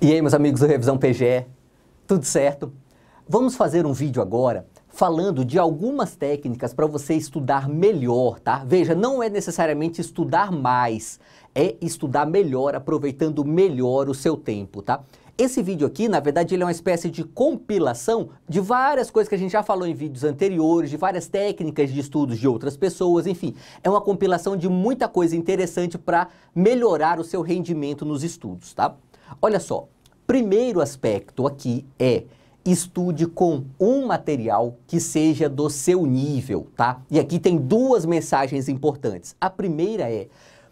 E aí, meus amigos do Revisão PGE, tudo certo? Vamos fazer um vídeo agora falando de algumas técnicas para você estudar melhor, tá? Veja, não é necessariamente estudar mais, é estudar melhor, aproveitando melhor o seu tempo, tá? Esse vídeo aqui, na verdade, ele é uma espécie de compilação de várias coisas que a gente já falou em vídeos anteriores, de várias técnicas de estudos de outras pessoas, enfim. É uma compilação de muita coisa interessante para melhorar o seu rendimento nos estudos, tá? Olha só, primeiro aspecto aqui é estude com um material que seja do seu nível, tá? E aqui tem duas mensagens importantes. A primeira é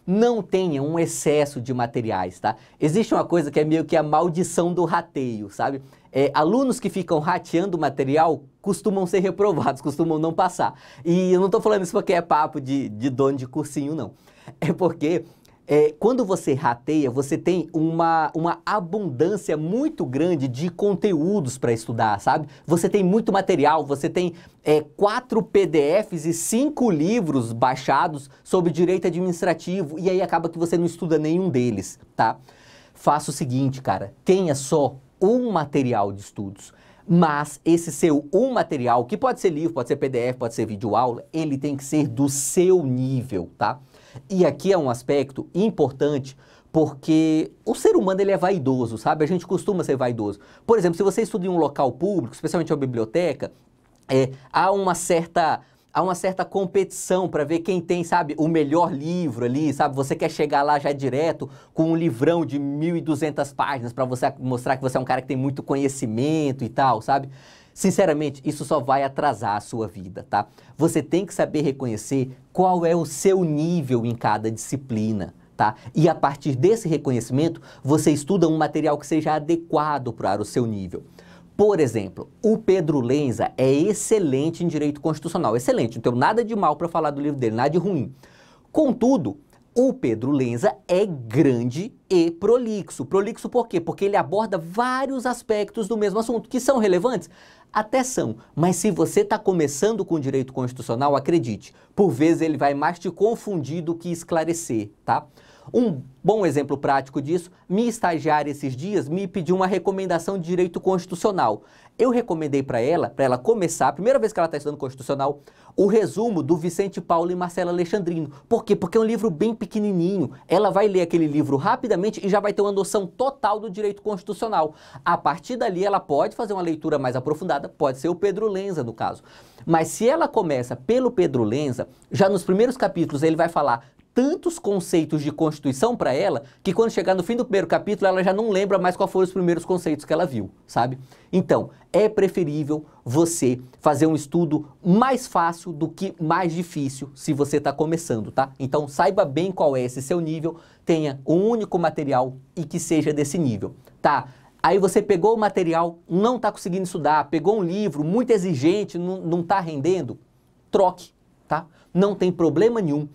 não tenha um excesso de materiais, tá? Existe uma coisa que é meio que a maldição do rateio, sabe? É, alunos que ficam rateando material costumam ser reprovados, costumam não passar. E eu não estou falando isso porque é papo de, de dono de cursinho, não. É porque é, quando você rateia, você tem uma, uma abundância muito grande de conteúdos para estudar, sabe? Você tem muito material, você tem é, quatro PDFs e cinco livros baixados sobre direito administrativo, e aí acaba que você não estuda nenhum deles, tá? Faça o seguinte, cara, tenha só um material de estudos. Mas esse seu um material, que pode ser livro, pode ser PDF, pode ser vídeo aula, ele tem que ser do seu nível, tá? E aqui é um aspecto importante porque o ser humano ele é vaidoso, sabe? A gente costuma ser vaidoso. Por exemplo, se você estuda em um local público, especialmente uma biblioteca, é, há uma certa há uma certa competição para ver quem tem, sabe, o melhor livro ali, sabe? Você quer chegar lá já direto com um livrão de 1200 páginas para você mostrar que você é um cara que tem muito conhecimento e tal, sabe? Sinceramente, isso só vai atrasar a sua vida, tá? Você tem que saber reconhecer qual é o seu nível em cada disciplina. Tá? E a partir desse reconhecimento, você estuda um material que seja adequado para o seu nível. Por exemplo, o Pedro Lenza é excelente em direito constitucional, excelente, não tenho nada de mal para falar do livro dele, nada de ruim. Contudo, o Pedro Lenza é grande e prolixo. Prolixo por quê? Porque ele aborda vários aspectos do mesmo assunto, que são relevantes? Até são, mas se você está começando com direito constitucional, acredite, por vezes ele vai mais te confundir do que esclarecer, tá? Um bom exemplo prático disso, me estagiar esses dias me pediu uma recomendação de direito constitucional. Eu recomendei para ela, para ela começar, a primeira vez que ela está estudando constitucional, o resumo do Vicente Paulo e Marcelo Alexandrino. Por quê? Porque é um livro bem pequenininho. Ela vai ler aquele livro rapidamente e já vai ter uma noção total do direito constitucional. A partir dali, ela pode fazer uma leitura mais aprofundada, pode ser o Pedro Lenza, no caso. Mas se ela começa pelo Pedro Lenza, já nos primeiros capítulos ele vai falar tantos conceitos de Constituição para ela que quando chegar no fim do primeiro capítulo ela já não lembra mais qual foram os primeiros conceitos que ela viu, sabe? Então, é preferível você fazer um estudo mais fácil do que mais difícil se você está começando, tá? Então, saiba bem qual é esse seu nível, tenha um único material e que seja desse nível, tá? Aí você pegou o material, não está conseguindo estudar, pegou um livro muito exigente, não está rendendo, troque, tá? Não tem problema nenhum.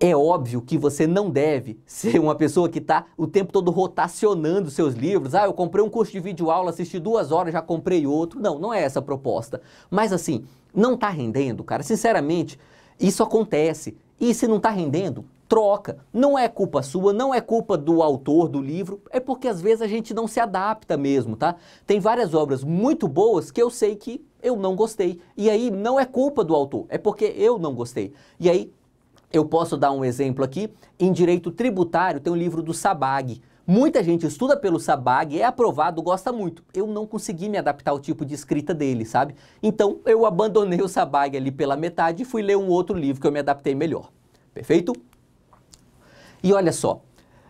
É óbvio que você não deve ser uma pessoa que está o tempo todo rotacionando seus livros. Ah, eu comprei um curso de vídeo aula, assisti duas horas, já comprei outro. Não, não é essa a proposta. Mas assim, não está rendendo, cara. Sinceramente, isso acontece. E se não está rendendo, troca. Não é culpa sua, não é culpa do autor do livro, é porque às vezes a gente não se adapta mesmo, tá? Tem várias obras muito boas que eu sei que eu não gostei. E aí não é culpa do autor, é porque eu não gostei. E aí eu posso dar um exemplo aqui. Em direito tributário tem o um livro do Sabag. Muita gente estuda pelo Sabag, é aprovado, gosta muito. Eu não consegui me adaptar ao tipo de escrita dele, sabe? Então eu abandonei o Sabag ali pela metade e fui ler um outro livro que eu me adaptei melhor. Perfeito? E olha só,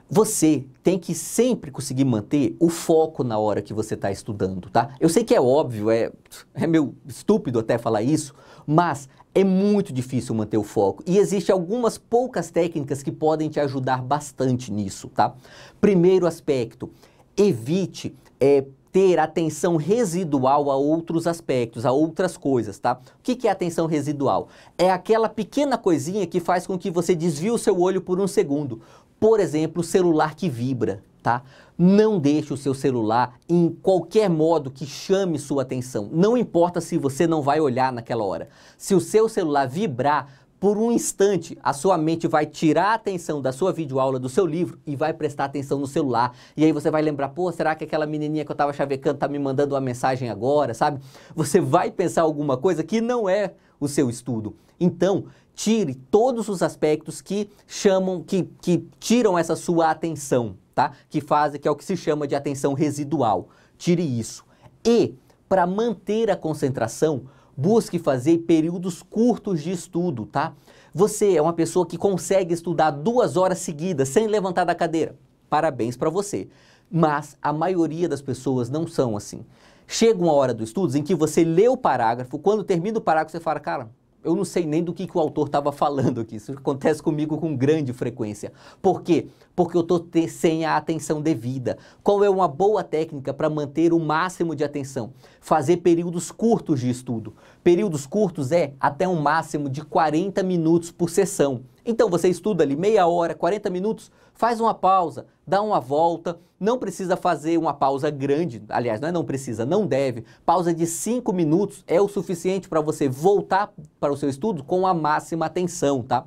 você tem que sempre conseguir manter o foco na hora que você está estudando, tá? Eu sei que é óbvio, é, é meio estúpido até falar isso, mas é muito difícil manter o foco e existe algumas poucas técnicas que podem te ajudar bastante nisso, tá? Primeiro aspecto, evite é, ter atenção residual a outros aspectos, a outras coisas, tá? O que, que é atenção residual? É aquela pequena coisinha que faz com que você desvie o seu olho por um segundo. Por exemplo, o celular que vibra tá? Não deixe o seu celular em qualquer modo que chame sua atenção. Não importa se você não vai olhar naquela hora. Se o seu celular vibrar, por um instante, a sua mente vai tirar a atenção da sua videoaula, do seu livro e vai prestar atenção no celular. E aí você vai lembrar, pô, será que aquela menininha que eu estava chavecando tá me mandando uma mensagem agora, sabe? Você vai pensar alguma coisa que não é o seu estudo. Então, tire todos os aspectos que chamam, que, que tiram essa sua atenção tá? Que faz que é o que se chama de atenção residual. Tire isso. E para manter a concentração, busque fazer períodos curtos de estudo, tá? Você é uma pessoa que consegue estudar duas horas seguidas sem levantar da cadeira. Parabéns para você. Mas a maioria das pessoas não são assim. Chega uma hora do estudo em que você lê o parágrafo, quando termina o parágrafo você fala, cara, eu não sei nem do que, que o autor estava falando aqui. Isso acontece comigo com grande frequência. Por quê? Porque eu estou sem a atenção devida. Qual é uma boa técnica para manter o máximo de atenção? Fazer períodos curtos de estudo. Períodos curtos é até um máximo de 40 minutos por sessão. Então você estuda ali meia hora, 40 minutos, faz uma pausa, dá uma volta, não precisa fazer uma pausa grande, aliás, não é não precisa, não deve. Pausa de 5 minutos é o suficiente para você voltar para o seu estudo com a máxima atenção, tá?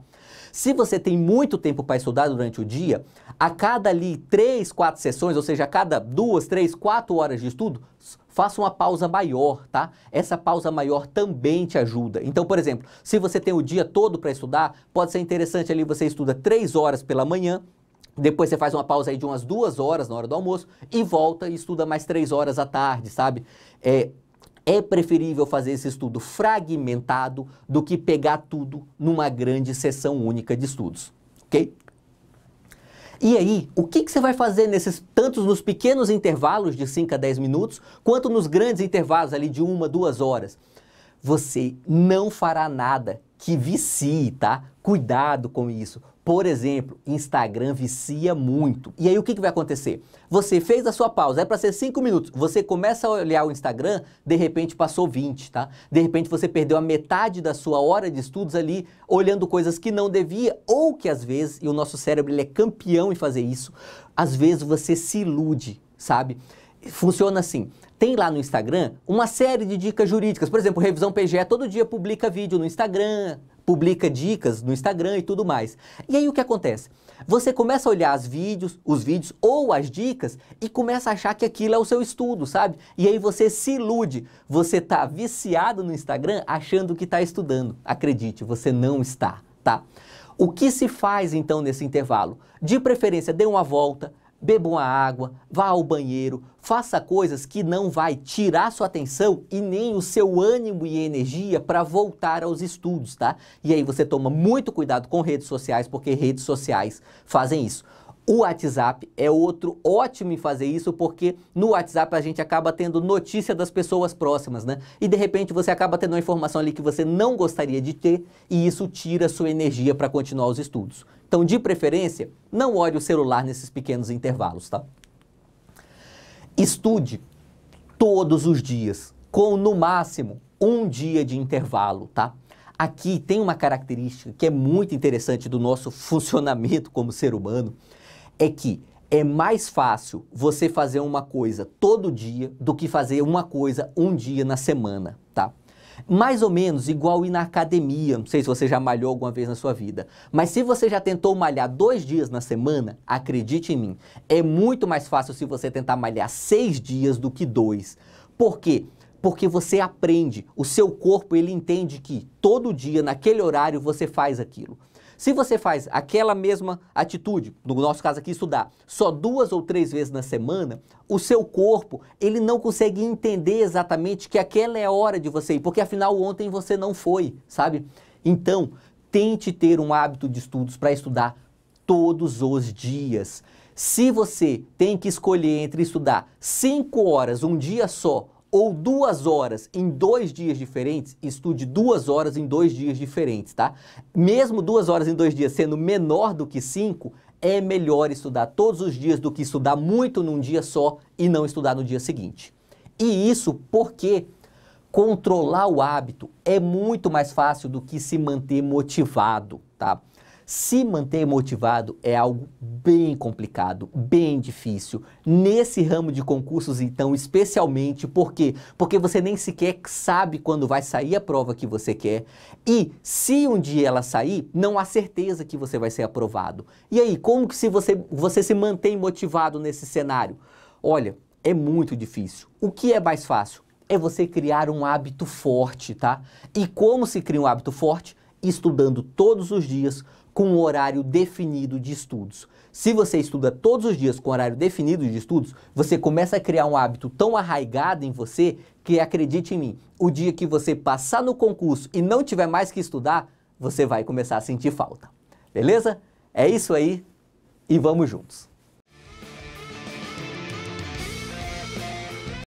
Se você tem muito tempo para estudar durante o dia, a cada ali 3, 4 sessões, ou seja, a cada 2, 3, 4 horas de estudo, faça uma pausa maior, tá? Essa pausa maior também te ajuda. Então, por exemplo, se você tem o dia todo para estudar, pode ser interessante ali você estuda três horas pela manhã, depois você faz uma pausa aí de umas duas horas na hora do almoço e volta e estuda mais três horas à tarde, sabe? É, é preferível fazer esse estudo fragmentado do que pegar tudo numa grande sessão única de estudos, ok? E aí, o que, que você vai fazer nesses tantos nos pequenos intervalos de 5 a 10 minutos, quanto nos grandes intervalos ali de uma, duas horas? Você não fará nada que vicie, tá? Cuidado com isso. Por exemplo, Instagram vicia muito. E aí o que, que vai acontecer? Você fez a sua pausa, é para ser 5 minutos. Você começa a olhar o Instagram, de repente passou 20, tá? De repente você perdeu a metade da sua hora de estudos ali olhando coisas que não devia ou que às vezes, e o nosso cérebro ele é campeão em fazer isso, às vezes você se ilude, sabe? funciona assim. Tem lá no Instagram uma série de dicas jurídicas. Por exemplo, Revisão PGE todo dia publica vídeo no Instagram, publica dicas no Instagram e tudo mais. E aí o que acontece? Você começa a olhar os vídeos, os vídeos ou as dicas e começa a achar que aquilo é o seu estudo, sabe? E aí você se ilude. Você está viciado no Instagram achando que está estudando. Acredite, você não está, tá? O que se faz então nesse intervalo? De preferência, dê uma volta, beba uma água, vá ao banheiro, faça coisas que não vai tirar sua atenção e nem o seu ânimo e energia para voltar aos estudos, tá? E aí você toma muito cuidado com redes sociais, porque redes sociais fazem isso. O WhatsApp é outro ótimo em fazer isso, porque no WhatsApp a gente acaba tendo notícia das pessoas próximas, né? E de repente você acaba tendo uma informação ali que você não gostaria de ter e isso tira sua energia para continuar os estudos. Então, de preferência, não olhe o celular nesses pequenos intervalos, tá? Estude todos os dias, com no máximo um dia de intervalo, tá? Aqui tem uma característica que é muito interessante do nosso funcionamento como ser humano, é que é mais fácil você fazer uma coisa todo dia do que fazer uma coisa um dia na semana, tá? mais ou menos igual ir na academia. Não sei se você já malhou alguma vez na sua vida, mas se você já tentou malhar dois dias na semana, acredite em mim, é muito mais fácil se você tentar malhar seis dias do que dois. Por quê? Porque você aprende, o seu corpo ele entende que todo dia, naquele horário, você faz aquilo. Se você faz aquela mesma atitude, no nosso caso aqui estudar, só duas ou três vezes na semana, o seu corpo, ele não consegue entender exatamente que aquela é a hora de você ir, porque afinal ontem você não foi, sabe? Então, tente ter um hábito de estudos para estudar todos os dias. Se você tem que escolher entre estudar cinco horas um dia só ou duas horas em dois dias diferentes, estude duas horas em dois dias diferentes, tá? Mesmo duas horas em dois dias sendo menor do que cinco, é melhor estudar todos os dias do que estudar muito num dia só e não estudar no dia seguinte. E isso porque controlar o hábito é muito mais fácil do que se manter motivado, tá? Se manter motivado é algo bem complicado, bem difícil. Nesse ramo de concursos, então, especialmente, por quê? Porque você nem sequer sabe quando vai sair a prova que você quer. E se um dia ela sair, não há certeza que você vai ser aprovado. E aí, como que se você, você se mantém motivado nesse cenário? Olha, é muito difícil. O que é mais fácil? É você criar um hábito forte, tá? E como se cria um hábito forte? Estudando todos os dias, com um horário definido de estudos. Se você estuda todos os dias com horário definido de estudos, você começa a criar um hábito tão arraigado em você que, acredite em mim, o dia que você passar no concurso e não tiver mais que estudar, você vai começar a sentir falta. Beleza? É isso aí e vamos juntos!